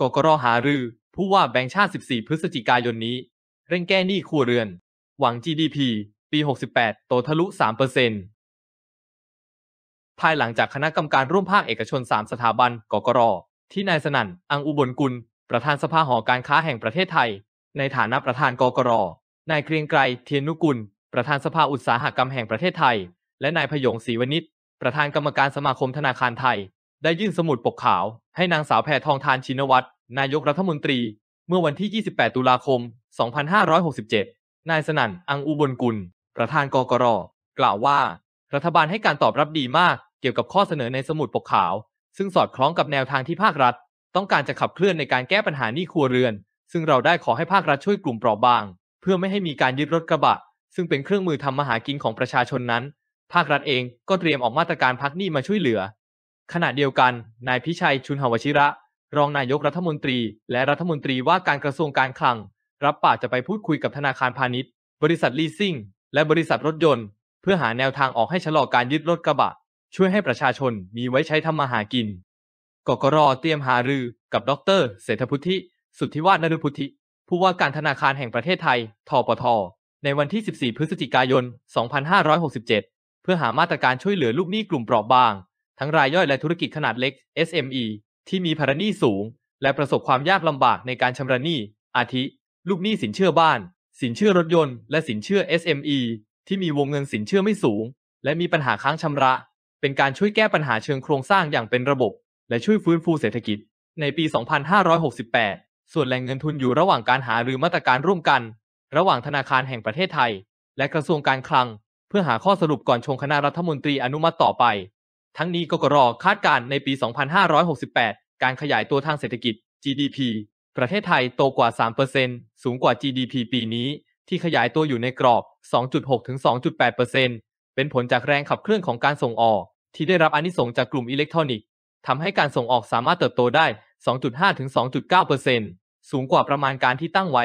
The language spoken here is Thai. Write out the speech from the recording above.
กกรหารือผู้ว่าแบงค์ชาติ 14 พฤศจิกายนนี้ เร่งแก้หนี้ครัวเรือน หวัง GDP ปี 68 โตทะลุ 3%ภายหลังจากคณะกรรมการร่วมภาคเอกชน 3 สถาบันกกรที่นายสนั่น อังอุบลกุล ประธานสภาหอการค้าแห่งประเทศไทย ในฐานะประธานกกรนายเกรียงไกร เทียนนุกุล ประธานสภาอุตสาหกรรมแห่งประเทศไทย และนายพยงศรีวณิช ประธานกรรมการสมาคมธนาคารไทย ได้ยื่นสมุดปกขาวให้นางสาวแพทองทานชินวัตรนายกรัฐมนตรี เมื่อวันที่ 28 ตุลาคม 2567 นายสนั่นอังอุบลกุล ประธานกกรกล่าวว่ารัฐบาลให้การตอบรับดีมากเกี่ยวกับข้อเสนอในสมุดปกขาว ซึ่งสอดคล้องกับแนวทางที่ภาครัฐ ต้องการจะขับเคลื่อนในการแก้ปัญหานี้ครัวเรือน ซึ่งเราได้ขอให้ภาครัฐช่วยกลุ่มเปราะบาง เพื่อไม่ให้มีการยึดรถกระบะซึ่งเป็นเครื่องมือทำมาหากินของประชาชนนั้นภาครัฐเองก็เตรียมออกมาตรการพักหนี้มาช่วยเหลือขณะเดียวกัน นายพิชัย ชุนหวชิระ รองนายกรัฐมนตรี และรัฐมนตรีว่าการกระทรวงการคลัง รับปากจะไปพูดคุยกับธนาคารพาณิชย์บริษัทลีสซิ่ง และบริษัทรถยนต์ เพื่อหาแนวทางออกให้ชะลอการยึดรถกระบะ ช่วยให้ประชาชนมีไว้ใช้ทำมาหากินกกรเตรียมหารือกับ ดรเศรษฐพุทธิ สุทธิวาฒนฤพุทธิ ผู้ว่าการธนาคารแห่งประเทศไทย ทปท ในวันที่ 14 พฤศจิกายน 2567 เพื่อหามาตรการช่วยเหลือลูกหนี้กลุ่มเปราะบางทั้งรายย่อยและธุรกิจขนาดเล็ก SME ที่มีภาระหนี้สูง และประสบความยากลำบากในการชำระหนี้ อาทิ ลูกหนี้สินเชื่อบ้าน สินเชื่อรถยนต์ และสินเชื่อ SME ที่มีวงเงินสินเชื่อไม่สูง และมีปัญหาค้างชำระ เป็นการช่วยแก้ปัญหาเชิงโครงสร้างอย่างเป็นระบบ และช่วยฟื้นฟูเศรษฐกิจ ในปี 2568 ส่วนแหล่งเงินทุนอยู่ระหว่างการหาหรือมาตรการร่วมกัน ระหว่างธนาคารแห่งประเทศไทย และกระทรวงการคลัง เพื่อหาข้อสรุปก่อนชงคณะรัฐมนตรีอนุมัติต่อไปทั้งนี้กกรคาดการณ์ในปี 2568 การขยายตัวทางเศรษฐกิจ GDP ประเทศไทยโตกว่า 3%สูงกว่า GDP ปีนี้ ที่ขยายตัวอยู่ในกรอบ 2.6 2.8%เป็นผลจากแรงขับเคลื่อนของการส่งออก ที่ได้รับอนิสงจากกลุ่มอิเล็กทรอนิกส์ทำให้การส่งออกสามารถเติบโตได้ 2.5 2.9%สูงกว่าประมาณการที่ตั้งไว้